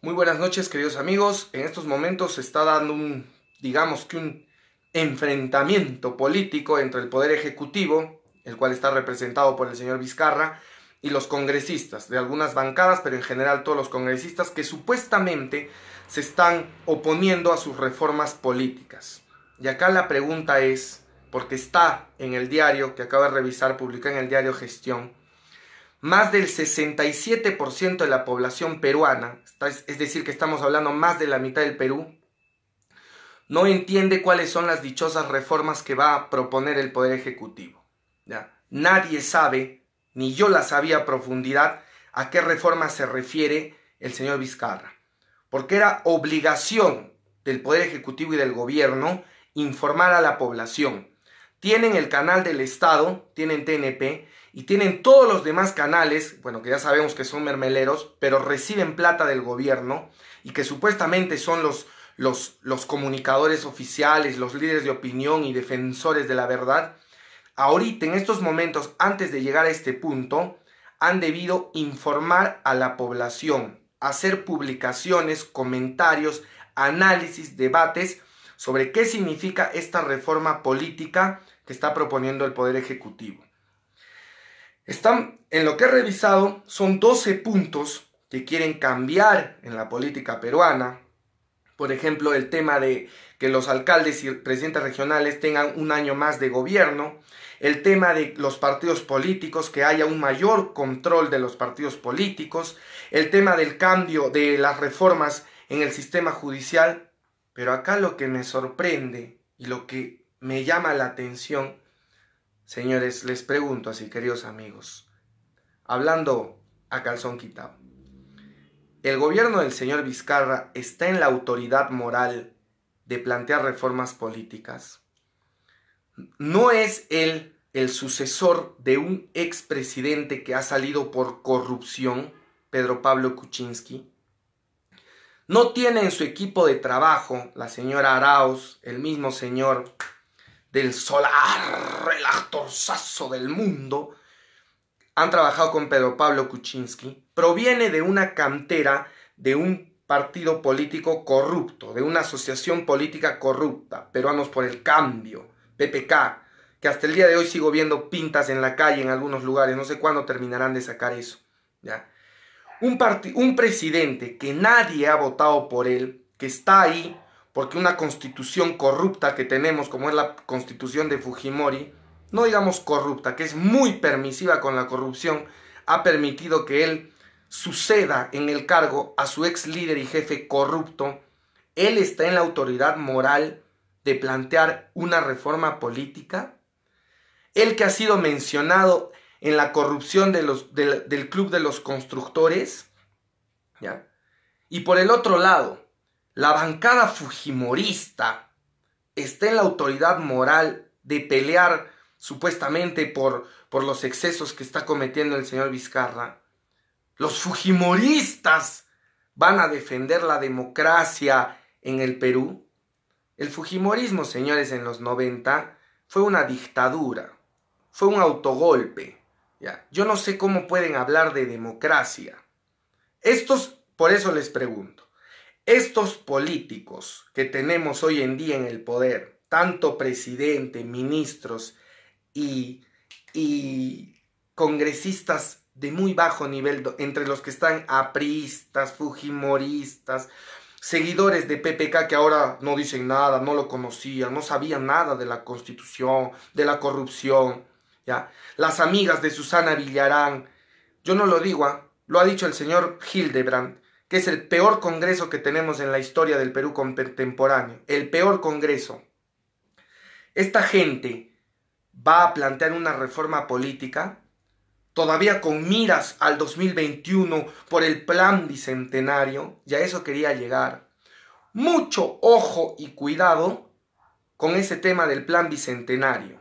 Muy buenas noches, queridos amigos. En estos momentos se está dando un, digamos que un enfrentamiento político entre el Poder Ejecutivo, el cual está representado por el señor Vizcarra, y los congresistas, de algunas bancadas, pero en general todos los congresistas, que supuestamente se están oponiendo a sus reformas políticas. Y acá la pregunta es, porque está en el diario que acaba de revisar, publica en el diario Gestión, más del 67% de la población peruana, es decir, que estamos hablando más de la mitad del Perú, no entiende cuáles son las dichosas reformas que va a proponer el Poder Ejecutivo. Nadie sabe, ni yo la sabía a profundidad, a qué reforma se refiere el señor Vizcarra, porque era obligación del Poder Ejecutivo y del Gobierno informar a la población. Tienen el canal del Estado, tienen TNP, y tienen todos los demás canales, bueno, que ya sabemos que son mermeleros, pero reciben plata del gobierno y que supuestamente son los, los, comunicadores oficiales, los líderes de opinión y defensores de la verdad, ahorita en estos momentos, antes de llegar a este punto, han debido informar a la población, hacer publicaciones, comentarios, análisis, debates sobre qué significa esta reforma política que está proponiendo el Poder Ejecutivo. Están, en lo que he revisado, son 12 puntos que quieren cambiar en la política peruana. Por ejemplo, el tema de que los alcaldes y presidentes regionales tengan un año más de gobierno, el tema de los partidos políticos, que haya un mayor control de los partidos políticos, el tema del cambio de las reformas en el sistema judicial. Pero acá lo que me sorprende y lo que me llama la atención Señores, les pregunto así, queridos amigos, hablando a calzón quitado, ¿el gobierno del señor Vizcarra está en la autoridad moral de plantear reformas políticas? ¿No es él el sucesor de un expresidente que ha salido por corrupción, Pedro Pablo Kuczynski? ¿No tiene en su equipo de trabajo la señora Arauz, el mismo señor del solar, el actorzazo del mundo, han trabajado con Pedro Pablo Kuczynski, proviene de una cantera de un partido político corrupto, de una asociación política corrupta, Peruanos por el Cambio, PPK, que hasta el día de hoy sigo viendo pintas en la calle en algunos lugares, no sé cuándo terminarán de sacar eso. ¿ya? Un, un presidente que nadie ha votado por él, que está ahí porque una constitución corrupta que tenemos, como es la constitución de Fujimori, no digamos corrupta, que es muy permisiva con la corrupción, ha permitido que él suceda en el cargo a su ex líder y jefe corrupto, él está en la autoridad moral de plantear una reforma política. Él que ha sido mencionado en la corrupción del club de los constructores. Y por el otro lado, la bancada fujimorista está en la autoridad moral de pelear supuestamente por, por los excesos que está cometiendo el señor Vizcarra. Los fujimoristas van a defender la democracia en el Perú. El fujimorismo, señores, en los 90 fue una dictadura, fue un autogolpe. ¿ya? Yo no sé cómo pueden hablar de democracia. Estos, por eso les pregunto, estos políticos que tenemos hoy en día en el poder, tanto presidente, ministros y, y congresistas de muy bajo nivel, entre los que están apristas, fujimoristas, seguidores de PPK que ahora no dicen nada, no lo conocían, no sabían nada de la constitución, de la corrupción, ¿ya? Las amigas de Susana Villarán, yo no lo digo, ¿ah? lo ha dicho el señor Hildebrand, que es el peor congreso que tenemos en la historia del Perú contemporáneo, el peor congreso. Esta gente va a plantear una reforma política todavía con miras al 2021 por el plan bicentenario, y a eso quería llegar. Mucho ojo y cuidado con ese tema del plan bicentenario.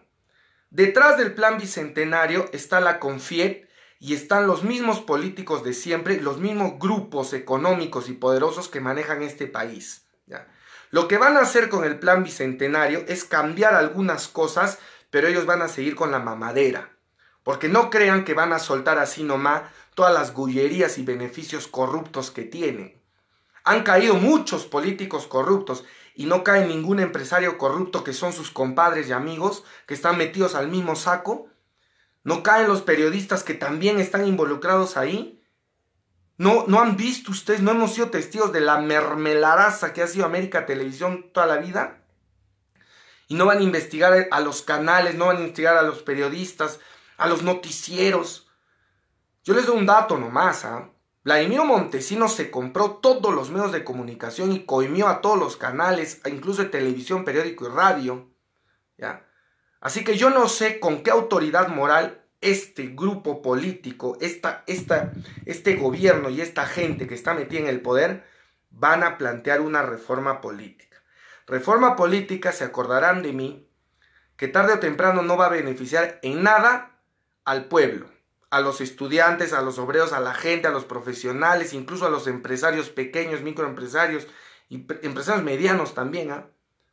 Detrás del plan bicentenario está la CONFIET, y están los mismos políticos de siempre, los mismos grupos económicos y poderosos que manejan este país. Lo que van a hacer con el plan bicentenario es cambiar algunas cosas, pero ellos van a seguir con la mamadera. Porque no crean que van a soltar así nomás todas las gullerías y beneficios corruptos que tienen. Han caído muchos políticos corruptos y no cae ningún empresario corrupto que son sus compadres y amigos que están metidos al mismo saco ¿No caen los periodistas que también están involucrados ahí? ¿No, ¿No han visto ustedes, no hemos sido testigos de la mermelaraza que ha sido América Televisión toda la vida? Y no van a investigar a los canales, no van a investigar a los periodistas, a los noticieros. Yo les doy un dato nomás, ¿ah? ¿eh? Montesinos se compró todos los medios de comunicación y coimió a todos los canales, incluso de televisión, periódico y radio. ¿Ya? Así que yo no sé con qué autoridad moral este grupo político, esta, esta, este gobierno y esta gente que está metida en el poder van a plantear una reforma política. Reforma política, se acordarán de mí, que tarde o temprano no va a beneficiar en nada al pueblo, a los estudiantes, a los obreros, a la gente, a los profesionales, incluso a los empresarios pequeños, microempresarios y empresarios medianos también. ¿ah?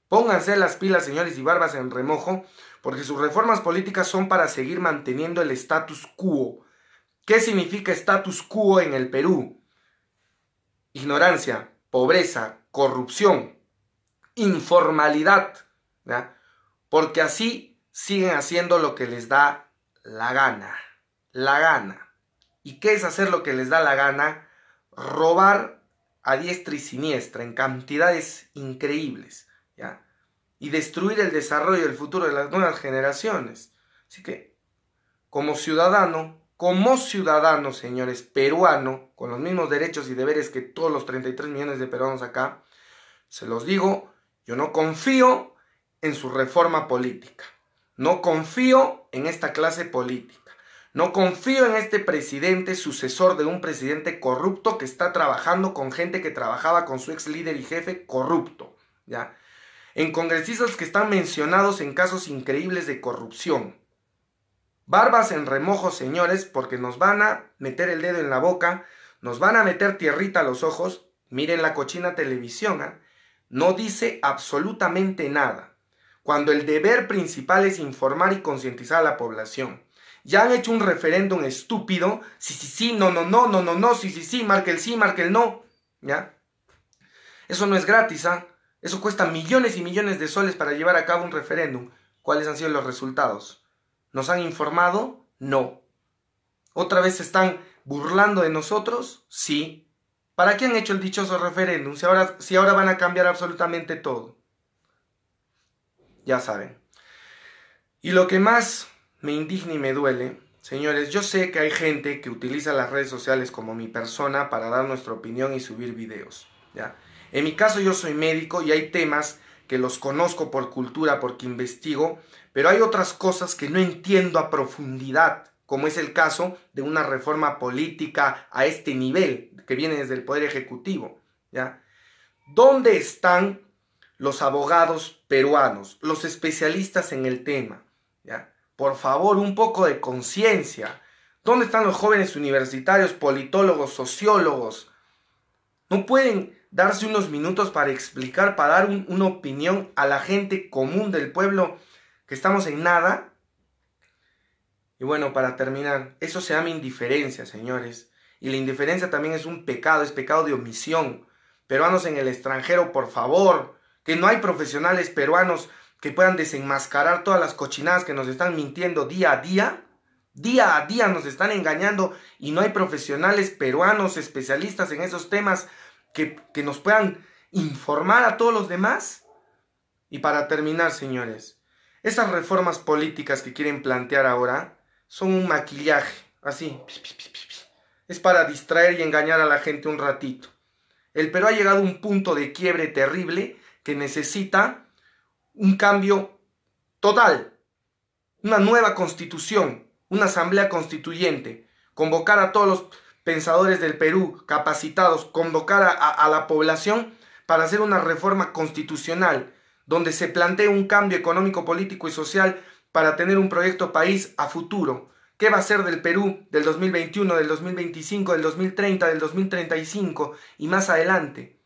Pónganse las pilas, señores, y barbas en remojo, porque sus reformas políticas son para seguir manteniendo el status quo. ¿Qué significa status quo en el Perú? Ignorancia, pobreza, corrupción, informalidad, porque así siguen haciendo lo que les da la gana, la gana. ¿Y qué es hacer lo que les da la gana? Robar a diestra y siniestra en cantidades increíbles, ¿ya? y destruir el desarrollo y el futuro de las nuevas generaciones. Así que, como ciudadano, como ciudadano, señores, peruano, con los mismos derechos y deberes que todos los 33 millones de peruanos acá, se los digo, yo no confío en su reforma política. No confío en esta clase política. No confío en este presidente, sucesor de un presidente corrupto que está trabajando con gente que trabajaba con su ex líder y jefe corrupto, ¿ya? en congresistas que están mencionados en casos increíbles de corrupción. Barbas en remojo, señores, porque nos van a meter el dedo en la boca, nos van a meter tierrita a los ojos. Miren la cochina televisión, ¿ah? no dice absolutamente nada, cuando el deber principal es informar y concientizar a la población. Ya han hecho un referéndum estúpido, sí, sí, sí, no, no, no, no, no, no, sí, sí, sí, marque el sí, marque el no, ¿ya? Eso no es gratis, ¿ah? Eso cuesta millones y millones de soles para llevar a cabo un referéndum. ¿Cuáles han sido los resultados? ¿Nos han informado? No. ¿Otra vez se están burlando de nosotros? Sí. ¿Para qué han hecho el dichoso referéndum si ahora, si ahora van a cambiar absolutamente todo? Ya saben. Y lo que más me indigna y me duele, señores, yo sé que hay gente que utiliza las redes sociales como mi persona para dar nuestra opinión y subir videos, ¿ya? En mi caso yo soy médico y hay temas que los conozco por cultura, porque investigo, pero hay otras cosas que no entiendo a profundidad, como es el caso de una reforma política a este nivel, que viene desde el Poder Ejecutivo. ¿ya? ¿Dónde están los abogados peruanos, los especialistas en el tema? Por favor, un poco de conciencia. ¿Dónde están los jóvenes universitarios, politólogos, sociólogos? No pueden darse unos minutos para explicar, para dar una opinión a la gente común del pueblo que estamos en nada. Y bueno, para terminar, eso se llama indiferencia, señores. Y la indiferencia también es un pecado, es pecado de omisión. Peruanos en el extranjero, por favor, que no hay profesionales peruanos que puedan desenmascarar todas las cochinadas que nos están mintiendo día a día. Día a día nos están engañando y no hay profesionales peruanos especialistas en esos temas que, nos puedan informar a todos los demás. Y para terminar, señores, esas reformas políticas que quieren plantear ahora son un maquillaje, así. Es para distraer y engañar a la gente un ratito. El Perú ha llegado a un punto de quiebre terrible que necesita un cambio total, una nueva constitución, una asamblea constituyente, convocar a todos los pensadores del Perú capacitados, convocar a, la población para hacer una reforma constitucional donde se plantee un cambio económico, político y social para tener un proyecto país a futuro. ¿Qué va a ser del Perú del 2021, del 2025, del 2030, del 2035 y más adelante?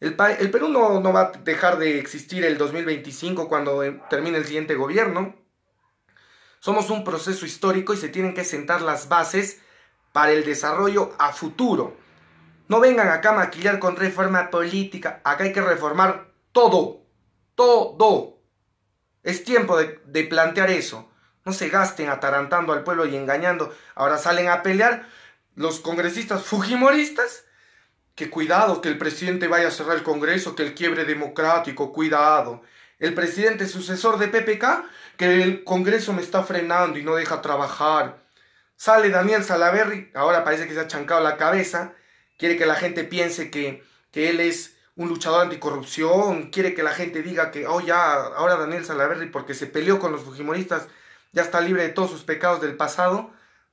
El, Perú no, no va a dejar de existir el 2025 cuando eh, termine el siguiente gobierno. Somos un proceso histórico y se tienen que sentar las bases para el desarrollo a futuro. No vengan acá a maquillar con reforma política. Acá hay que reformar todo. Todo. Es tiempo de, plantear eso. No se gasten atarantando al pueblo y engañando. Ahora salen a pelear los congresistas fujimoristas. Que cuidado, que el presidente vaya a cerrar el Congreso, que el quiebre democrático, cuidado. El presidente sucesor de PPK, que el Congreso me está frenando y no deja trabajar. Sale Daniel Salaverri, ahora parece que se ha chancado la cabeza, quiere que la gente piense que, él es un luchador anticorrupción, quiere que la gente diga que, oh ya, ahora Daniel Salaverri, porque se peleó con los fujimoristas, ya está libre de todos sus pecados del pasado.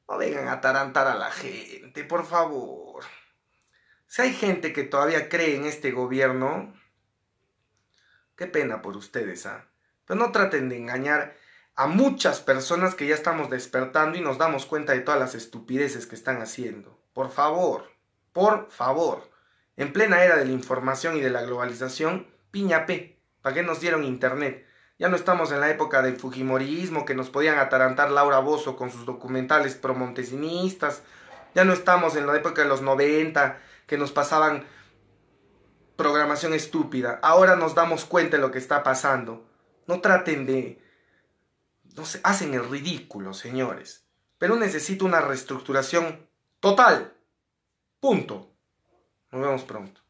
No vengan a atarantar a la gente, por favor. Si hay gente que todavía cree en este gobierno, qué pena por ustedes, ¿ah? Pero no traten de engañar a muchas personas que ya estamos despertando y nos damos cuenta de todas las estupideces que están haciendo. Por favor, por favor. En plena era de la información y de la globalización, piñapé. ¿Para qué nos dieron internet? Ya no estamos en la época del fujimorismo que nos podían atarantar Laura Bozo con sus documentales promontesinistas. Ya no estamos en la época de los 90 que nos pasaban programación estúpida. Ahora nos damos cuenta de lo que está pasando. No traten de no se hacen el ridículo, señores. Perú necesita una reestructuración total. Punto. Nos vemos pronto.